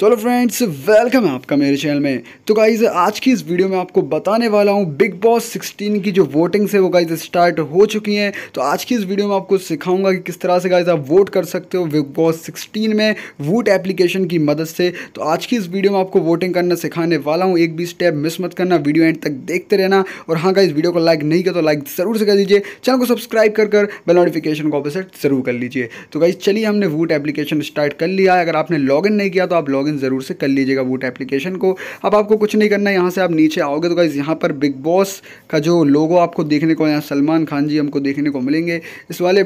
चलो तो friends welcome है आपका मेरे चैनल में तो गाइज आज की इस वीडियो में आपको बताने वाला हूँ बिग बॉस 16 की जो वोटिंग्स है वो गाइज स्टार्ट हो चुकी हैं तो आज की इस वीडियो में आपको सिखाऊंगा कि किस तरह से गाइज आप वोट कर सकते हो बिग बॉस 16 में वोट एप्लीकेशन की मदद से तो आज की इस वीडियो में आपको वोटिंग करना सिखाने वाला हूँ एक भी स्टेप मिस मत करना वीडियो एंड तक देखते रहना और हाँ गाइज वीडियो को लाइक नहीं किया तो लाइक ज़रूर से कर दीजिए चैनल को सब्सक्राइब कर कर बेल नोटिफिकेशन को ऑपोजिट ज़रूर कर लीजिए तो गाइज चलिए हमने वोट एप्लीकेशन स्टार्ट कर लिया अगर आपने लॉग नहीं किया तो आप लॉग लॉगिन ज़रूर से कर लीजिएगा वोट एप्लीकेशन को अब आपको कुछ नहीं करना यहाँ से आप नीचे आओगे तो गाइज़ यहाँ पर बिग बॉस का जो लोगो आपको देखने को यहाँ सलमान खान जी हमको देखने को मिलेंगे इस वाले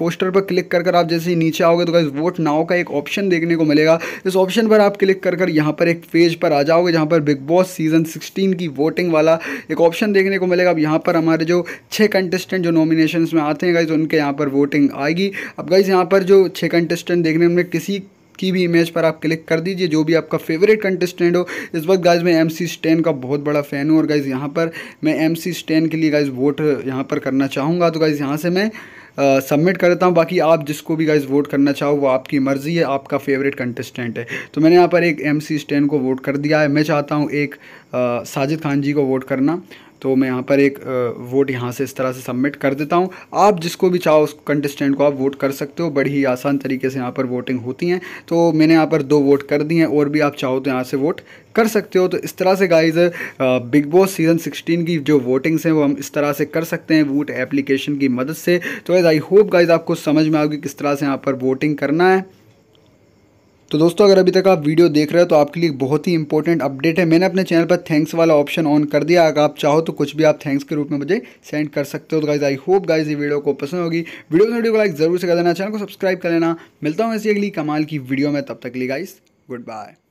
पोस्टर पर क्लिक कर कर आप जैसे ही नीचे आओगे तो गाइज़ वोट नाव का एक ऑप्शन देखने को मिलेगा इस ऑप्शन पर आप क्लिक कर कर यहाँ पर एक पेज पर आ जाओगे जहाँ पर बिग बॉस सीज़न सिक्सटीन की वोटिंग वाला एक ऑप्शन देखने को मिलेगा अब यहाँ पर हमारे जो छः कंटेस्टेंट जो नॉमिनेशन में आते हैं गाइज उनके यहाँ पर वोटिंग आएगी अब गाइज यहाँ पर जो छः कंटेस्टेंट देखने में किसी की भी इमेज पर आप क्लिक कर दीजिए जो भी आपका फेवरेट कंटेस्टेंट हो इस वक्त गाइज मैं एम सी स्टेन का बहुत बड़ा फ़ैन हूँ और गाइज़ यहाँ पर मैं एम सी स्टेन के लिए गाइज़ वोट यहाँ पर करना चाहूँगा तो गाइज़ यहाँ से मैं सबमिट करता हूँ बाकी आप जिसको भी गाइज वोट करना चाहो वो आपकी मर्ज़ी है आपका फेवरेट कंटेस्टेंट है तो मैंने यहाँ पर एक एम सी स्टेन को वोट कर दिया है मैं चाहता हूँ एक साजिद खान जी को वोट करना तो मैं यहाँ पर एक वोट यहाँ से इस तरह से सबमिट कर देता हूँ आप जिसको भी चाहो उस कंटेस्टेंट को आप वोट कर सकते हो बड़ी ही आसान तरीके से यहाँ पर वोटिंग होती हैं तो मैंने यहाँ पर दो वोट कर दी हैं और भी आप चाहो तो यहाँ से वोट कर सकते हो तो इस तरह से गाइज बिग बॉस सीज़न 16 की जो वोटिंग्स हैं वो हम इस तरह से कर सकते हैं वोट एप्लीकेशन की मदद से तो एज़ आई होप गाइज आपको समझ में आओगी किस तरह से यहाँ पर वोटिंग करना है तो दोस्तों अगर अभी तक आप वीडियो देख रहे हो तो आपके लिए बहुत ही इंपॉर्टेंट अपडेट है मैंने अपने चैनल पर थैंक्स वाला ऑप्शन ऑन कर दिया अगर आप चाहो तो कुछ भी आप थैंक्स के रूप में मुझे सेंड कर सकते हो तो गाइज आई होप गाइज ये वीडियो को पसंद होगी वीडियो को वीडियो को लाइक जरूर से कर देना चैनल को सब्सक्राइब कर लेना मिलता हूँ ऐसी अगली कमाल की वीडियो में तब तक ली गाइज गुड बाय